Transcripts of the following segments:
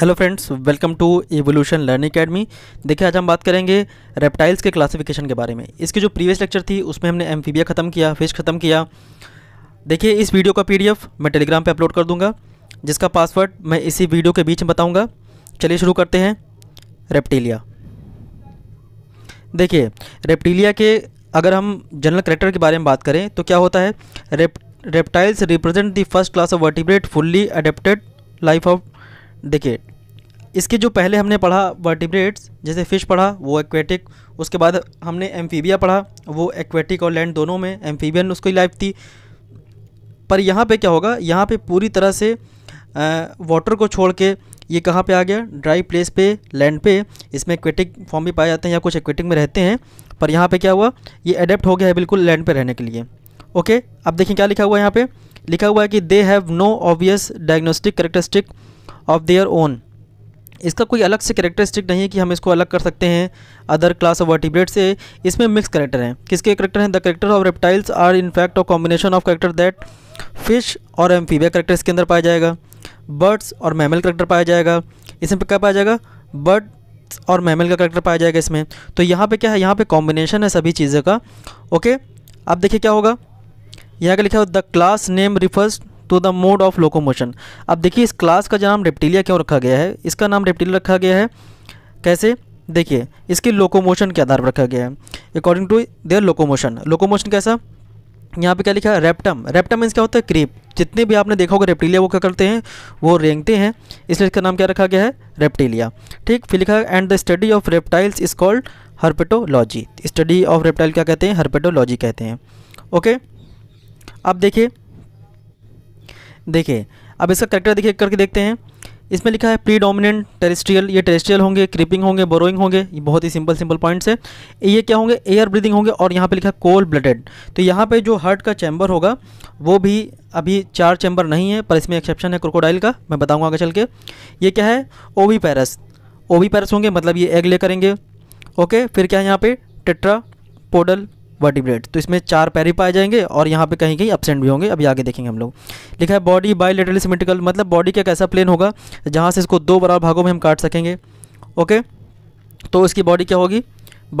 hello friends welcome to evolution learning academy देखिए आज हम बात करेंगे रेप्टाइल्स के क्लासिफिकेशन के बारे में इसकी जो प्रीवियस लेक्चर थी उसमें हमने एम्फीबिया ख़त्म किया फिश ख़त्म किया देखिए इस वीडियो का पीडीएफ मैं टेलीग्राम पे अपलोड कर दूंगा जिसका पासवर्ड मैं इसी वीडियो के बीच में बताऊँगा चलिए शुरू करते हैं रेप्टीलिया देखिए रेप्टीलिया के अगर हम जनरल करेक्टर के बारे में बात करें तो क्या होता है rep reptiles represent the first class of vertebrate fully adapted life of देखिए इसके जो पहले हमने पढ़ा वर्टिब्रेट्स जैसे फ़िश पढ़ा वो एक्वेटिक उसके बाद हमने एम्फीबिया पढ़ा वो एक्वेटिक और लैंड दोनों में एम्फीबियन उसकी लाइफ थी पर यहाँ पे क्या होगा यहाँ पे पूरी तरह से वाटर को छोड़ के ये कहाँ पे आ गया ड्राई प्लेस पे लैंड पे इसमें एक्वेटिक फॉर्म भी पाए जाते हैं या कुछ एक्वेटिक में रहते हैं पर यहाँ पर क्या हुआ ये अडेप्ट हो गया है बिल्कुल लैंड पे रहने के लिए ओके अब देखें क्या लिखा हुआ है यहाँ पर लिखा हुआ है कि they have no obvious diagnostic characteristic of their own इसका कोई अलग से करेक्टरिस्टिक नहीं है कि हम इसको अलग कर सकते हैं अदर क्लास ऑफ वर्टिब्रेट से इसमें मिक्स करेक्टर हैं किसके करेक्टर हैं the character of reptiles are in fact और combination of character that fish और एम्फीबिया करेक्टर इसके अंदर पाया जाएगा बर्ड्स और मैमल करेक्टर पाया जाएगा इसमें क्या पाया जाएगा बर्ड और मैमल का करेक्टर पाया जाएगा इसमें तो यहाँ पे क्या है यहाँ पे कॉम्बिनेशन है सभी चीज़ों का ओके अब देखिए क्या होगा यहाँ का लिखा हो the class name refers to the mode of locomotion अब देखिए इस क्लास का नाम रेप्टिलिया क्यों रखा गया है इसका नाम रेप्टिलिया रखा गया है कैसे देखिए इसके लोकोमोशन के आधार पर रखा गया है according to their locomotion locomotion कैसा यहाँ पे क्या लिखा है रेप्टम रेप्टम मीन्स क्या होता है क्रीप जितने भी आपने देखा होगा रेप्टिलिया वो क्या करते हैं वो रेंगते हैं इसलिए इसका नाम क्या रखा गया है रेप्टिलिया ठीक फिर लिखा है and the study of reptiles is called herpetology study of reptile क्या कहते हैं हर्पेटोलॉजी कहते हैं ओके अब देखिए देखिए अब इसका करेक्टर देखिए करके देखते हैं इसमें लिखा है प्री डोमिनेंट टेरेस्ट्रियल ये टेरेस्ट्रियल होंगे क्रिपिंग होंगे बोरोइंग होंगे ये बहुत ही सिंपल सिंपल पॉइंट्स है ये क्या होंगे एयर ब्रीदिंग होंगे और यहाँ पे लिखा है कोल्ड ब्लडेड तो यहाँ पे जो हार्ट का चैम्बर होगा वो भी अभी चार चैम्बर नहीं है पर इसमें एक्सेप्शन है क्रोकोडाइल का मैं बताऊँगा आगे चल के ये क्या है ओवी पैरस ओवी पैरस होंगे मतलब ये एग ले करेंगे ओके फिर क्या है यहाँ पर टेट्रा पोडल वर्टिब्रेट तो इसमें चार पैरी पाए जाएंगे और यहाँ पे कहीं कहीं अपसेंट भी होंगे अभी आगे देखेंगे हम लोग लिखा है बॉडी बायोलेटरली सिमेट्रिकल मतलब बॉडी का एक ऐसा प्लेन होगा जहाँ से इसको दो बराबर भागों में हम काट सकेंगे ओके तो इसकी बॉडी क्या होगी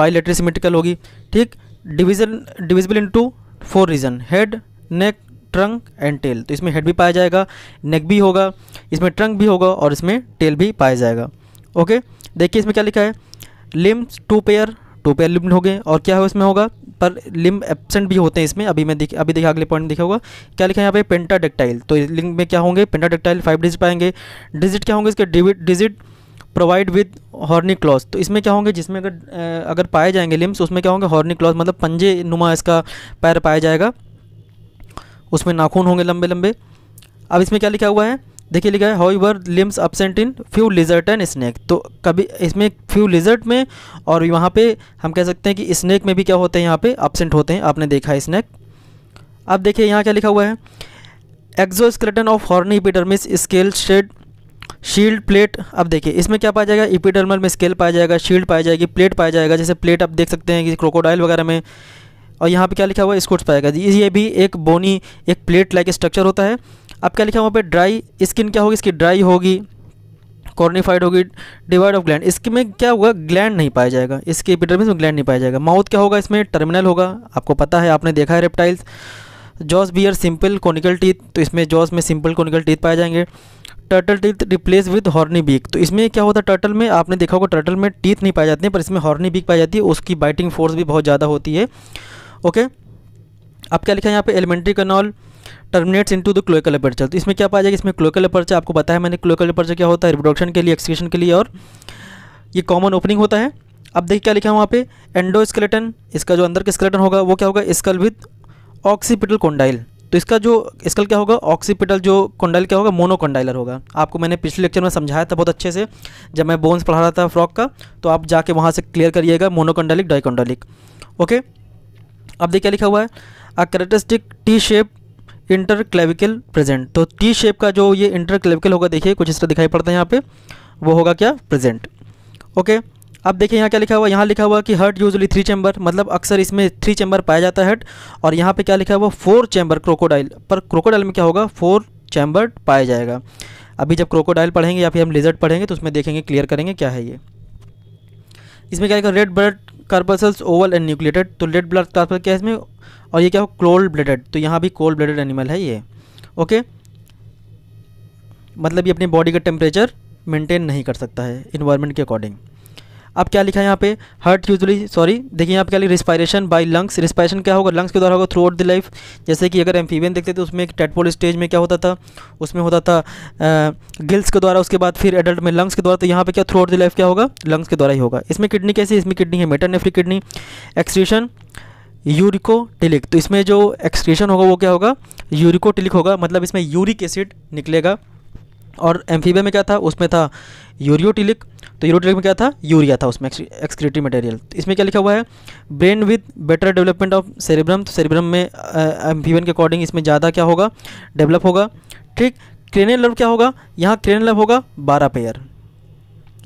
बायोलेटरली सिमेट्रिकल होगी ठीक division divisible to four region head neck trunk and tail तो इसमें हेड भी पाया जाएगा नेक भी होगा इसमें ट्रंक भी होगा और इसमें टेल भी पाया जाएगा ओके देखिए इसमें क्या लिखा है limbs two pair two pair limb हो गए और क्या है इसमें होगा पर लिम्ब एबसेंट भी होते हैं इसमें अभी मैं दिख अभी देखा अगले पॉइंट में देखा होगा क्या लिखा है यहाँ पे पेंटाडेक्टाइल तो लिंक में क्या होंगे पेंटाडेक्टाइल फाइव डिजिट पाएंगे डिजिट क्या होंगे इसके digit provide with horny claws तो इसमें क्या होंगे जिसमें अगर अगर पाए जाएंगे लिम्स तो उसमें क्या होंगे हॉर्नी क्लॉज मतलब पंजे नुमा इसका पैर पाया जाएगा उसमें नाखून होंगे लंबे लंबे अब इसमें क्या लिखा हुआ है देखिए लिखा है however limbs absent in few lizard and snake तो कभी इसमें फ्यू लिजर्ट में और यहाँ पे हम कह सकते हैं कि स्नैक में भी क्या होते हैं यहाँ पे अपसेंट होते हैं आपने देखा है स्नैक अब देखिए यहाँ क्या लिखा हुआ है exoskeleton of horny epidermis scale shed shield plate अब देखिए इसमें क्या पाया जाएगा इपिडर्मल में स्केल पाया जाएगा शील्ड पाया जाएगी प्लेट पाया जाएगा जैसे प्लेट आप देख सकते हैं कि क्रोकोडाइल वगैरह में और यहाँ पे क्या लिखा हुआ है स्कोट्स पाएगा ये भी एक बोनी एक प्लेट लाइक स्ट्रक्चर होता है अब क्या लिखा हुआ पे ड्राई स्किन क्या होगी इसकी ड्राई होगी कॉर्निफाइड होगी डिवाइड ऑफ ग्लैंड इसके में क्या होगा ग्लैंड नहीं पाया जाएगा इसके एपिडर्मिस में ग्लैंड नहीं पाया जाएगा माउथ क्या होगा इसमें टर्मिनल होगा आपको पता है आपने देखा है reptiles jaws bear simple conical teeth तो इसमें जॉस में सिंपल कॉनिकल टीथ पाए जाएंगे turtle teeth replace with horny beak तो इसमें क्या होता है टर्टल में आपने देखा होगा टर्टल में टीथ नहीं पाए जाते हैं पर इसमें हॉर्नी बीक पाई जाती है उसकी बाइटिंग फोर्स भी बहुत ज़्यादा होती है ओके अब क्या लिखा है यहाँ पे alimentary canal terminates into the cloacal aperture तो इसमें क्या पाया जाएगा इसमें क्लोकल अपर्चर आपको बताया मैंने क्लोकल अपर्चर क्या होता है रिप्रोडक्शन के लिए एक्सक्रेशन के लिए और ये कॉमन ओपनिंग होता है अब देखिए क्या लिखा है वहाँ पे एंडो स्केलेटन इसका जो अंदर का स्केलेटन होगा वो क्या होगा स्कल विद ऑक्सीपिटल कोंडाइल तो इसका जो स्कल क्या होगा ऑक्सीपिटल जो कोंडाइल क्या होगा मोनोकोंडाइलर होगा आपको मैंने पिछले लेक्चर में समझाया था बहुत अच्छे से जब मैं बोन्स पढ़ा रहा था फ्रॉक का तो आप जाके वहाँ से क्लियर करिएगा मोनोकोंडालिक डाइकोंडालिक ओके अब देखिए क्या लिखा हुआ है a characteristic T shape interclavicle present तो टी शेप का जो ये इंटरक्लेविकल होगा देखिए कुछ इस तरह दिखाई पड़ता है यहाँ पे वो होगा क्या प्रेजेंट ओके अब देखिए यहाँ क्या लिखा हुआ यहाँ लिखा हुआ कि हर्ट यूजली थ्री चैम्बर मतलब अक्सर इसमें थ्री चैम्बर पाया जाता है हर्ट और यहाँ पे क्या लिखा हुआ फोर चैम्बर क्रोकोडाइल पर क्रोकोडाइल में क्या होगा फोर चैम्बर पाया जाएगा अभी जब क्रोकोडाइल पढ़ेंगे या फिर हम लिजर्ट पढ़ेंगे तो उसमें देखेंगे क्लियर करेंगे क्या है ये इसमें क्या लिखा red blood corpuscles oval and nucleated तो लेड ब्लड ट्रांसफर क्या है इसमें और ये क्या हो कोल्ड ब्लडेड तो यहाँ भी कोल्ड ब्लडेड एनिमल है ये ओके मतलब ये अपनी बॉडी का टेम्परेचर मेंटेन नहीं कर सकता है इन्वायरमेंट के अकॉर्डिंग अब क्या लिखा है यहाँ पे हर्ट यूजली सॉरी देखिए यहाँ पे क्या लिखा रिस्पायरेशन बाय लंग्स रिस्पायरेशन क्या होगा लंग्स के द्वारा होगा थ्रू आउट द लाइफ जैसे कि अगर एम्फीवियन देखते तो उसमें एक टेटपोल स्टेज में क्या होता था उसमें होता था गिल्स के द्वारा उसके बाद फिर एडल्ट में लंग्स के द्वारा तो यहाँ पर क्या थ्रू आउट द लाइफ क्या होगा लंग्स के द्वारा ही होगा इसमें किडनी कैसी इसमें किडनी है मेटानेफ्रिक किडनी यूरिको यूरिकोटिलिक तो इसमें जो एक्सक्रीशन होगा वो क्या होगा यूरिकोटिलिक होगा मतलब इसमें यूरिक एसिड निकलेगा और एम्फीबिया में क्या था उसमें था यूरियोटिलिक तो यूरोटिलिक में क्या था यूरिया था उसमें एक्सक्रीटरी मटेरियल तो इसमें क्या लिखा हुआ है brain with better development of cerebrum तो सेरेब्रम में एम्फीबियन के अकॉर्डिंग इसमें ज़्यादा क्या होगा डेवलप होगा ठीक क्रेनियल लव क्या होगा यहाँ क्रेनियल लव होगा बारह पेयर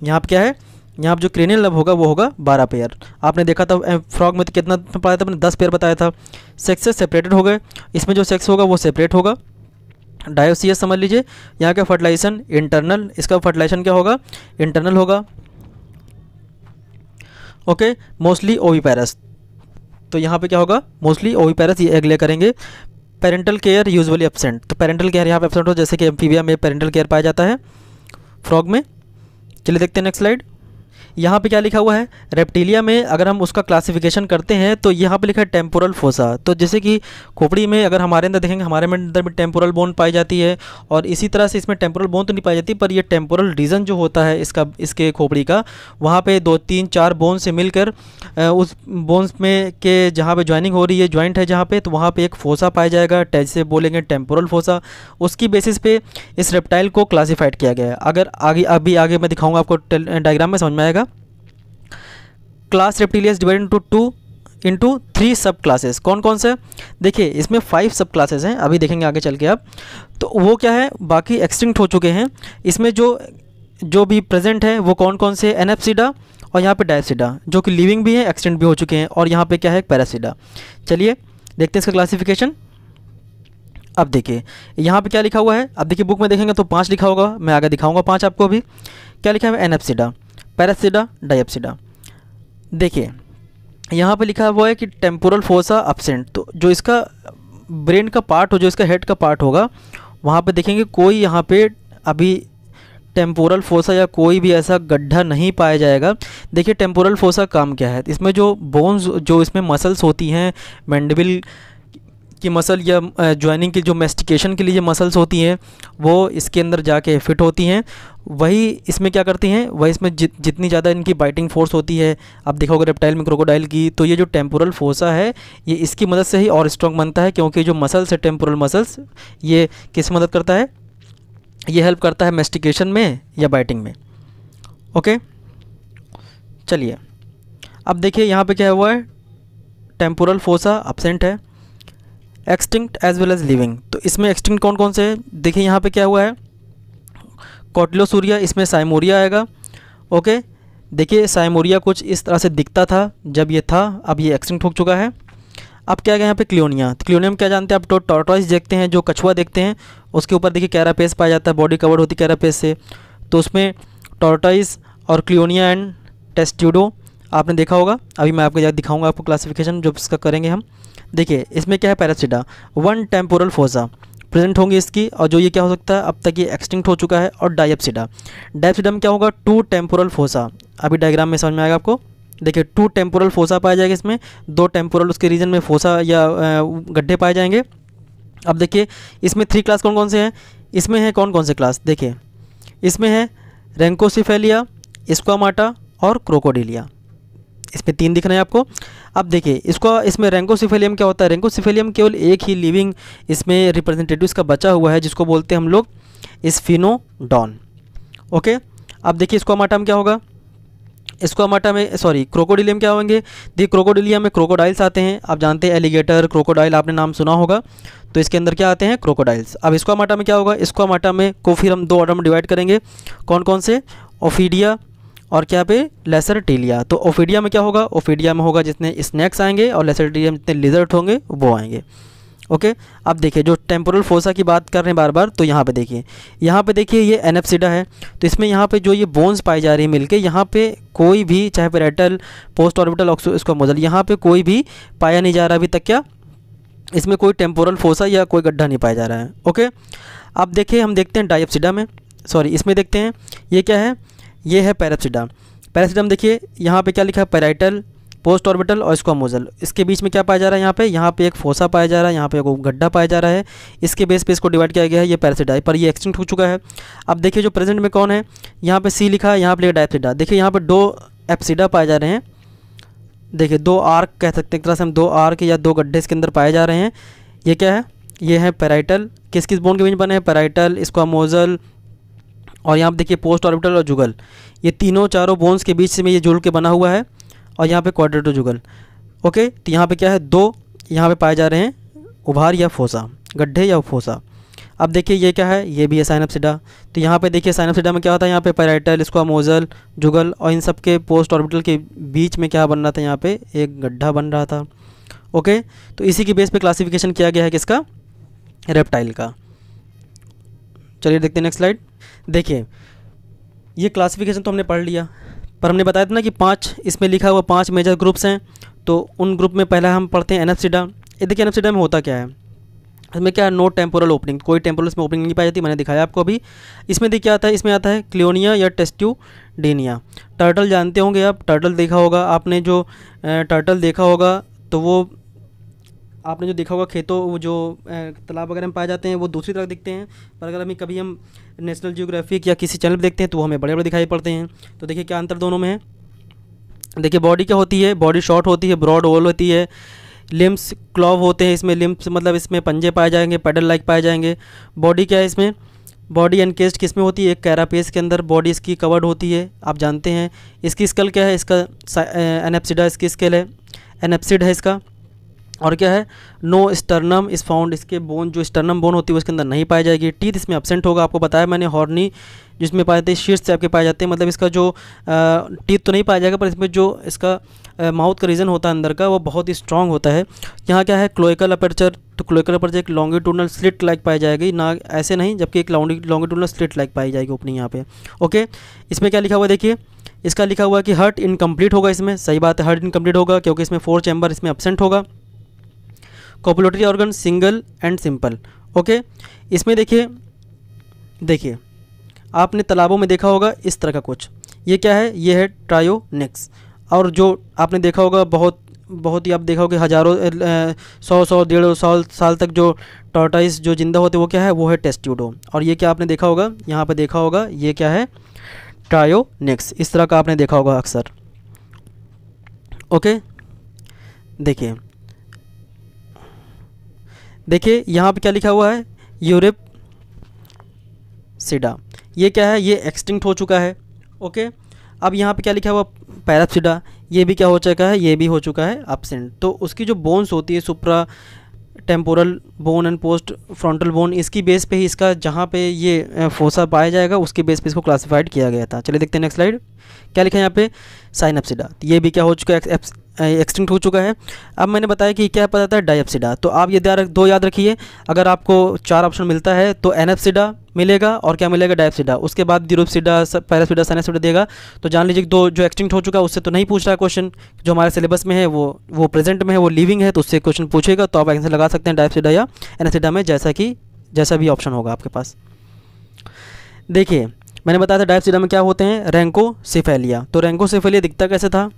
यहाँ पर क्या है यहाँ पर जो क्रेनियल लव होगा वो होगा बारह पेयर आपने देखा था फ्रॉग में तो कितना पाया था मैंने दस पेयर बताया था सेक्सेस सेपरेटेड हो गए इसमें जो सेक्स होगा वो सेपरेट होगा डायोसियस समझ लीजिए यहाँ का फर्टिलाइजेशन इंटरनल इसका फर्टिलाइजेशन क्या होगा इंटरनल होगा ओके मोस्टली ओवीपैरस तो यहाँ पे क्या होगा मोस्टली ओवीपैरस ये अगले करेंगे पेरेंटल केयर यूजुअली एबसेंट तो पेरेंटल केयर यहाँ पे एबसेंट हो जैसे कि एम्फीबिया में पेरेंटल केयर पाया जाता है फ्रॉग में चलिए देखते हैं नेक्स्ट स्लाइड यहाँ पे क्या लिखा हुआ है रेप्टिलिया में अगर हम उसका क्लासिफिकेशन करते हैं तो यहाँ पे लिखा है टेम्पोरल फोसा तो जैसे कि खोपड़ी में अगर हमारे अंदर देखेंगे हमारे में अंदर भी टेम्पोरल बोन पाई जाती है और इसी तरह से इसमें टेम्पोरल बोन तो नहीं पाई जाती पर यह टेम्पोरल रीजन जो होता है इसका इसके खोपड़ी का वहाँ पर दो तीन चार बोन से मिलकर उस बोन्स में के जहाँ पर ज्वाइनिंग हो रही है ज्वाइंट है जहाँ पर तो वहाँ पर एक फोसा पाया जाएगा टैच से बोलेंगे टेम्पोरल फोसा उसकी बेसिस पे इस रेप्टाइल को क्लासीफाइड किया गया है अगर आगे अभी आगे मैं दिखाऊंगा आपको डायग्राम में समझ में आएगा class reptilia divide into two into three sub classes कौन कौन से देखिए इसमें फाइव सब क्लासेस हैं अभी देखेंगे आगे चल के आप तो वो क्या है बाकी एक्सटिंक्ट हो चुके हैं इसमें जो जो भी प्रेजेंट है वो कौन कौन से एनएफसीडा और यहाँ पे डायसीडा जो कि लिविंग भी है एक्सटेंट भी हो चुके हैं और यहाँ पे क्या है पैरासीडा चलिए देखते हैं इसका क्लासिफिकेशन अब देखिए यहाँ पे क्या लिखा हुआ है अब देखिए बुक में देखेंगे तो पाँच लिखा होगा मैं आगे दिखाऊंगा पाँच आपको अभी क्या लिखा है एनएफसीडा पैरासीडा डाइपसीडा देखिए यहाँ पे लिखा हुआ है कि टेम्पोरल फोसा अपसेंट तो जो इसका ब्रेन का पार्ट हो जो इसका हेड का पार्ट होगा वहाँ पे देखेंगे कोई यहाँ पे अभी टेम्पोरल फोसा या कोई भी ऐसा गड्ढा नहीं पाया जाएगा देखिए टेम्पोरल फोसा काम क्या है इसमें जो बोन्स जो इसमें मसल्स होती हैं मैंडबिल की मसल या ज्वाइनिंग की जो मेस्टिकेशन के लिए मसल्स होती हैं वो इसके अंदर जाके फिट होती हैं वही इसमें क्या करती हैं वही इसमें जित जितनी ज़्यादा इनकी बाइटिंग फोर्स होती है आप देखोगे रेप्टाइल में क्रोकोडाइल की तो ये जो टेम्पोरल फोसा है ये इसकी मदद से ही और स्ट्रॉन्ग बनता है क्योंकि जो मसल्स है टेम्पोरल मसल्स ये किस मदद करता है ये हेल्प करता है मेस्टिकेशन में या बाइटिंग में ओके चलिए अब देखिए यहाँ पे क्या हुआ है टेम्पोरल फोसा अपसेंट है extinct as well as living तो इसमें एक्सटिंक्ट कौन कौन से है देखिए यहाँ पे क्या हुआ है कॉटलोसूरिया इसमें साइमोरिया आएगा ओके देखिए साइमोरिया कुछ इस तरह से दिखता था जब ये था अब ये एक्सटिंक्ट हो चुका है अब क्या है यहाँ पे क्लियोनिया तो क्लियोनियम क्या जानते हैं आप तो देखते हैं जो कछुआ देखते हैं उसके ऊपर देखिए कैरापेस पाया जाता है बॉडी कवर्ड होती है कैरापेस से तो उसमें टॉर्टॉइस और क्लियोनिया एंड टेस्ट्यूडो आपने देखा होगा अभी मैं आपको याद दिखाऊंगा आपको क्लासिफिकेशन जो इसका करेंगे हम देखिए इसमें क्या है parapsida one temporal fossa present होंगे इसकी और जो ये क्या हो सकता है अब तक ये एक्सटिंक्ट हो चुका है और डायप्सिडा डायप्सिडा में क्या होगा टू टेम्पोरल फोसा अभी डायग्राम में समझ में आएगा आपको देखिए टू टेम्पोरल फोसा पाया जाएगा इसमें दो टेम्पोरल उसके रीजन में फोसा या गड्ढे पाए जाएंगे अब देखिए इसमें थ्री क्लास कौन कौन से हैं इसमें है कौन कौन से क्लास देखिए इसमें है रेंकोसिफेलिया स्क्वामाटा और क्रोकोडिलिया इसमें तीन दिख रहे हैं आपको अब देखिए इसको इसमें रेंकोसिफेलियम क्या होता है रेंकोसिफेलियम केवल एक ही लिविंग इसमें रिप्रेजेंटेटिव इसका बचा हुआ है जिसको बोलते हैं हम लोग स्फिनोडॉन ओके अब देखिए इसको हमाटम क्या होगा इसको हमाटा में सॉरी क्रोकोडिलियम क्या होंगे देखिए क्रोकोडिलियम में क्रोकोडाइल्स आते हैं आप जानते हैं एलिगेटर क्रोकोडाइल आपने नाम सुना होगा तो इसके अंदर क्या आते हैं क्रोकोडाइल्स अब इसको हमाटा में क्या होगा इसको हमाटा में को फिर हम दो ऑर्डर में डिवाइड करेंगे कौन कौन से ओफीडिया और क्या पे लेसरटीलिया तो ओफिडिया में क्या होगा ओफिडिया में होगा जितने स्नैक्स आएंगे और लेसरटीलिया में जितने लिजर्ट होंगे वो आएंगे ओके अब देखिए जो टेम्पोरल फोसा की बात कर रहे हैं बार बार तो यहाँ पे देखिए यहाँ पे देखिए ये एनेप्सिडा है तो इसमें यहाँ पे जो ये बोन्स पाई जा रही है मिलके यहाँ पे कोई भी चाहे पेरेटल पोस्ट ऑर्बिटल ऑक्सो इसको मोजल यहाँ पे कोई भी पाया नहीं जा रहा अभी तक क्या इसमें कोई टेम्पोरल फोसा या कोई गड्ढा नहीं पाया जा रहा है ओके अब देखिए हम देखते हैं डाइप्सिडा में सॉरी इसमें देखते हैं ये क्या है ये है पैरासिडम पैरासिडम देखिए यहाँ पे क्या लिखा है पैराइटल पोस्ट ऑर्बिटल और स्क्वामोजल इसके बीच में क्या पाया जा रहा है यहाँ पे यहाँ पे एक फोसा पाया जा रहा है यहाँ पे एक गड्ढा पाया जा रहा है इसके बेस पे इसको डिवाइड किया गया है ये पैरासिडाई पर ये एक्सटेंट हो चुका है अब देखिए जो प्रेजेंट में कौन है यहाँ पे सी लिखा है यहाँ पर लिखा डायप्सिडा देखिए यहाँ पर दो एप्सिडा पाए जा रहे हैं देखिए दो आर्क कह सकते हैं एक तरह से हम दो आर्क या दो गड्ढे इसके अंदर पाए जा रहे हैं ये क्या है ये है पैराइटल किस किस बोन के बीच बने हैं पैराइटल स्क्वामोजल और यहाँ पर देखिए पोस्ट ऑर्बिटल और जुगल ये तीनों चारों बोन्स के बीच में ये जुड़ के बना हुआ है और यहाँ पे क्वाड्रेटो जुगल ओके तो यहाँ पे क्या है दो यहाँ पे पाए जा रहे हैं उभार या फोसा गड्ढे या फोसा अब देखिए ये क्या है ये भी है साइनपसिडा तो यहाँ पे देखिए साइनपसिडा में क्या होता है यहाँ पे पैराइटल स्क्वामोजल जुगल और इन सब के पोस्ट ऑर्बिटल के बीच में क्या बन रहा था यहाँ पे एक गड्ढा बन रहा था ओके तो इसी के बेस पे क्लासिफिकेशन किया गया है किसका रेप्टाइल का चलिए देखते हैं नेक्स्ट स्लाइड देखिए ये क्लासिफिकेशन तो हमने पढ़ लिया पर हमने बताया था ना कि पाँच इसमें लिखा हुआ पाँच मेजर ग्रुप्स हैं तो उन ग्रुप में पहला हम पढ़ते हैं एनएफसीडा ये देखिए एनएफसीडा में होता क्या है इसमें क्या है नो टेम्पोरल ओपनिंग कोई टेम्पोरल इसमें ओपनिंग नहीं पाई जाती मैंने दिखाया आपको अभी इसमें देखिए आता है इसमें आता है क्लियोनिया या टेस्ट्यू डीनिया टर्टल जानते होंगे आप टर्टल देखा होगा आपने जो टर्टल देखा होगा तो वो आपने जो देखा होगा खेतों जो तालाब वगैरह में पाए जाते हैं वो दूसरी तरफ दिखते हैं पर अगर हमें कभी हम नेशनल जियोग्राफिक या किसी चैनल पर देखते हैं तो वो हमें बड़े बड़े दिखाई पड़ते हैं तो देखिए क्या अंतर दोनों में है देखिए बॉडी क्या होती है बॉडी शॉर्ट होती है ब्रॉड ओवल होती है लिम्स क्लॉव होते हैं इसमें लिम्स मतलब इसमें पंजे पाए जाएंगे पेडल लाइक पाए जाएंगे बॉडी क्या है इसमें बॉडी एनकेस्ट किस में होती है एक कैरापेस के अंदर बॉडी इसकी कवर्ड होती है आप जानते हैं इसकी स्कल क्या है इसका एनएप्सिडा इसकी स्केल है एनएप्सिड है इसका और क्या है नो स्टर्नम इस फाउंड इसके बोन जो स्टर्नम बोन होती है उसके अंदर नहीं पाई जाएगी टीथ इसमें एबसेंट होगा आपको बताया मैंने हॉर्नी जिसमें पाए जाते हैं शीर्ष से आपके पाए जाते हैं मतलब इसका जो टीथ तो नहीं पाया जाएगा पर इसमें जो इसका माउथ का रीजन होता है अंदर का वो बहुत ही स्ट्रांग होता है यहाँ क्या है क्लोइकल अपर्चर तो क्लोइकल अपर्चर एक लॉन्गिट्यूडनल स्लिट लाइक पाई जाएगी ना ऐसे नहीं जबकि एक लॉन्गिट्यूडनल स्लिट लाइक पाई जाएगी ओपनिंग यहाँ पे ओके इसमें क्या लिखा हुआ देखिए इसका लिखा हुआ है कि हर्ट इनकम्प्लीट होगा इसमें सही बात है हर्ट इनकम्प्लीट होगा क्योंकि इसमें फोर चैम्बर इसमें एबसेंट होगा copulatory organ single and simple okay इसमें देखिए देखिए आपने तालाबों में देखा होगा इस तरह का कुछ ये क्या है ये है ट्रायोनिक्स और जो आपने देखा होगा बहुत बहुत ही आप देखा होगा हज़ारों सौ सौ डेढ़ साल साल तक जो टॉर्टाइस जो जिंदा होते वो क्या है वो है टेस्ट्यूडो और ये क्या आपने देखा होगा यहाँ पर देखा होगा ये क्या है ट्रायोनिक्स इस तरह का आपने देखा होगा अक्सर ओके देखिए देखिए यहाँ पे क्या लिखा हुआ है यूरोप सिडा ये क्या है ये एक्सटिंक्ट हो चुका है ओके अब यहाँ पे क्या लिखा हुआ पैरापसीडा ये भी क्या हो चुका है ये भी हो चुका है एबसेंट तो उसकी जो बोन्स होती है supra temporal bone and post frontal bone इसकी बेस पे ही इसका जहाँ पे ये फोसा पाया जाएगा उसके बेस पे इसको क्लासिफाइड किया गया था चलिए देखते हैं नेक्स्ट स्लाइड क्या लिखा है यहाँ पे साइनअपसिडा ये भी क्या हो चुका है एक्सटिंक्ट हो चुका है अब मैंने बताया कि क्या पता था डाइएप्सिडा तो आप ये दो याद रखिए अगर आपको चार ऑप्शन मिलता है तो एनएफसीडा मिलेगा और क्या मिलेगा डाइपसिडा उसके बाद यूरोपसीडा पैरासीडा साइनासिडा देगा तो जान लीजिए दो जो एक्सटिंक्ट हो चुका है उससे तो नहीं पूछ रहा क्वेश्चन जो हमारे सिलेबस में है वो वो प्रेजेंट में है वो लिविंग है तो उससे क्वेश्चन पूछेगा तो आप आंसर लगा सकते हैं डाइपसिडा या एनासिडा में जैसा कि जैसा भी ऑप्शन होगा आपके पास देखिए मैंने बताया था डाइपसिडा में क्या होते हैं रैंको सिफेलिया तो रैंको सिफेलिया दिखता कैसे था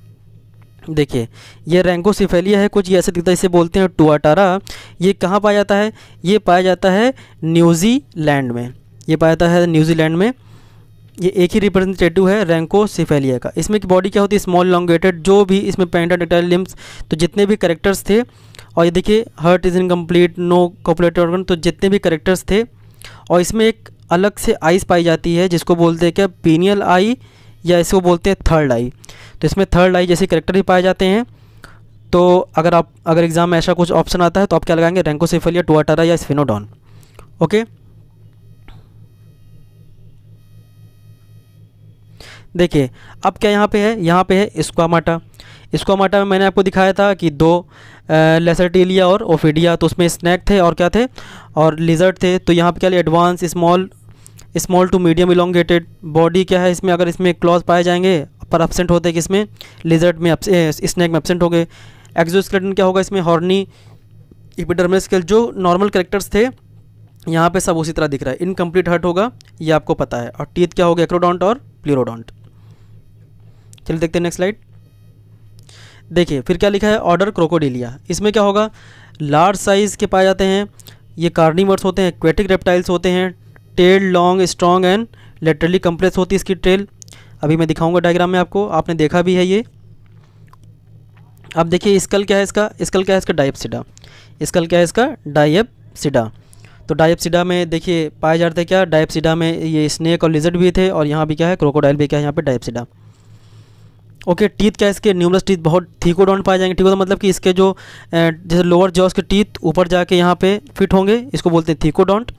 देखिए ये सिफेलिया है कुछ ये ऐसे दिखता है इसे बोलते हैं टुआटारा ये कहाँ पाया जाता है ये पाया जाता है न्यूजीलैंड में ये पाया जाता है न्यूजीलैंड में ये एक ही रिप्रेजेंटेटिव है सिफेलिया का इसमें की बॉडी क्या होती है स्मॉल लॉन्गेटेड जो भी इसमें पेंटाडेटाइल लिम्स तो जितने भी करेक्टर्स थे और ये देखिए heart is incomplete no copulatory organ तो जितने भी करेक्टर्स थे और इसमें एक अलग से आइस पाई जाती है जिसको बोलते हैं क्या पीनियल आई या इसको बोलते हैं थर्ड आई तो इसमें थर्ड आई जैसे करेक्टर ही पाए जाते हैं तो अगर आप अगर एग्ज़ाम में ऐसा कुछ ऑप्शन आता है तो आप क्या लगाएंगे रैंकोसेफलिया टुआटारा या स्फिनोडॉन ओके देखिए अब क्या यहाँ पे है यहाँ पे है स्क्वामाटा स्क्वामाटा में मैंने आपको दिखाया था कि दो लेसरटीलिया और ओफिडिया तो उसमें स्नैक थे और क्या थे और लिजर्ट थे तो यहाँ पे क्या advance small small to medium elongated body क्या है इसमें अगर इसमें क्लॉज पाए जाएंगे पर एबसेंट होते हैं कि इसमें लिजर्ट में स्नैक में एबसेंट हो गए एक्जोस्केलेटन क्या होगा इसमें हॉर्नी इपिडर्मल स्केल जो नॉर्मल करेक्टर्स थे यहाँ पे सब उसी तरह दिख रहा है इनकम्प्लीट हर्ट होगा ये आपको पता है और टीथ क्या होगा एक्रोडोंट और प्लीरोडॉन्ट चलिए देखते हैं नेक्स्ट स्लाइड देखिए फिर क्या लिखा है ऑर्डर क्रोकोडिलिया इसमें क्या होगा लार्ज साइज़ के पाए जाते हैं ये कार्निवर्स होते हैं एक्वेटिक रेप्टाइल्स होते हैं tail long strong and laterally compress होती है इसकी टेल अभी मैं दिखाऊंगा डायग्राम में आपको आपने देखा भी है ये अब देखिए स्कल क्या है इसका स्कल क्या है इसका डाइपसिडा स्कल क्या है इसका डाइपसिडा तो डाइपसिडा में देखिए पाए जाते हैं क्या डाइपसिडा में ये स्नेक और लिजर्ड भी थे और यहाँ भी क्या है क्रोकोडाइल भी क्या है यहाँ पर डाइपसिडा ओके टीथ क्या इसके न्यूमरस टीथ बहुत थीकोडोंट पाए जाएंगे ठीक होता तो मतलब कि इसके जो जैसे लोअर जॉस के टीथ ऊपर जाके यहाँ पे फिट होंगे इसको बोलते हैं थीकोडॉन्ट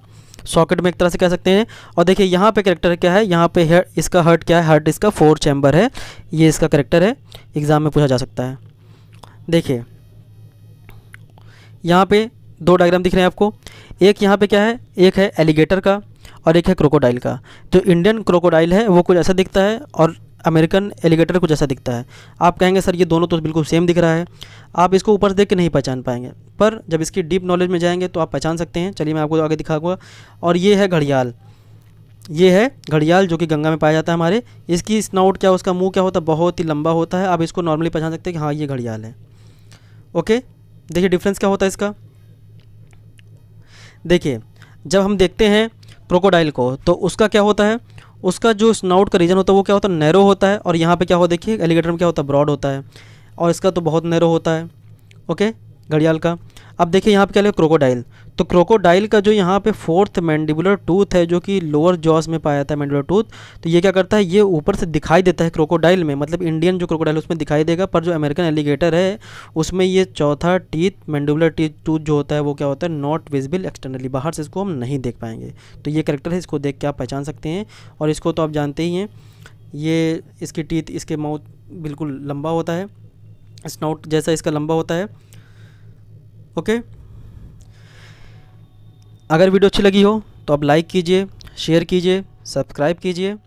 सॉकेट में एक तरह से कह सकते हैं और देखिए यहाँ पे करेक्टर क्या है यहाँ पे हेड इसका हर्ट क्या है हर्ट इसका फोर चैम्बर है ये इसका करेक्टर है एग्ज़ाम में पूछा जा सकता है देखिए यहाँ पे दो डायग्राम दिख रहे हैं आपको एक यहाँ पे क्या है एक है एलिगेटर का और एक है क्रोकोडाइल का जो इंडियन क्रोकोडाइल है वो कुछ ऐसा दिखता है और अमेरिकन एलिगेटर कुछ ऐसा दिखता है आप कहेंगे सर ये दोनों तो बिल्कुल सेम दिख रहा है आप इसको ऊपर से देख के नहीं पहचान पाएंगे पर जब इसकी डीप नॉलेज में जाएंगे तो आप पहचान सकते हैं चलिए मैं आपको आगे दिखाऊंगा और ये है घड़ियाल ये है घड़ियाल जो कि गंगा में पाया जाता है हमारे इसकी स्नाउट क्या उसका मुँह क्या होता है बहुत ही लंबा होता है आप इसको नॉर्मली पहचान सकते हैं कि हाँ ये घड़ियाल है ओके देखिए डिफ्रेंस क्या होता है इसका देखिए जब हम देखते हैं क्रोकोडाइल को तो उसका क्या होता है उसका जो स्नाउट का रीजन होता है वो क्या होता है नैरो होता है और यहाँ पे क्या हो देखिए एलिगेटर में क्या होता है ब्रॉड होता है और इसका तो बहुत नैरो होता है ओके घड़ियाल का अब देखिए यहाँ पे क्या लगे क्रोकोडाइल तो क्रोकोडाइल का जो यहाँ पे फोर्थ मैंडिबुलर टूथ है जो कि लोअर जॉस में पाया जाता है मैंडिबुलर टूथ तो ये क्या करता है ये ऊपर से दिखाई देता है क्रोकोडाइल में मतलब इंडियन जो क्रोकोडाइल उसमें दिखाई देगा पर जो अमेरिकन एलिगेटर है उसमें ये चौथा टीथ मैंडिबुलर टीथ टूथ जो होता है वो क्या होता है नॉट विजिबल एक्सटर्नली बाहर से इसको हम नहीं देख पाएंगे तो ये करेक्टर है इसको देख के आप पहचान सकते हैं और इसको तो आप जानते ही हैं ये इसकी टीथ इसके माउथ बिल्कुल लंबा होता है स्नाउट जैसा इसका लंबा होता है ओके अगर वीडियो अच्छी लगी हो तो आप लाइक कीजिए शेयर कीजिए सब्सक्राइब कीजिए